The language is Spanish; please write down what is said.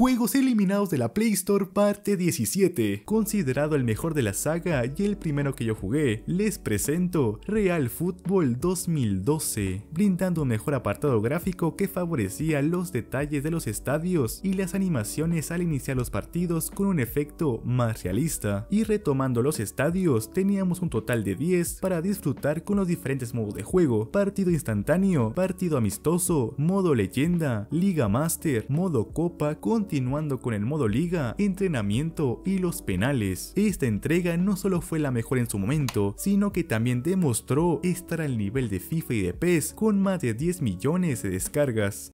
Juegos eliminados de la Play Store parte 17. Considerado el mejor de la saga y el primero que yo jugué, les presento Real Football 2012, brindando un mejor apartado gráfico que favorecía los detalles de los estadios y las animaciones al iniciar los partidos con un efecto más realista. Y retomando los estadios, teníamos un total de 10 para disfrutar con los diferentes modos de juego, partido instantáneo, partido amistoso, modo leyenda, liga master, modo copa, contra continuando con el modo liga, entrenamiento y los penales. Esta entrega no solo fue la mejor en su momento, sino que también demostró estar al nivel de FIFA y de PES con más de 10 millones de descargas.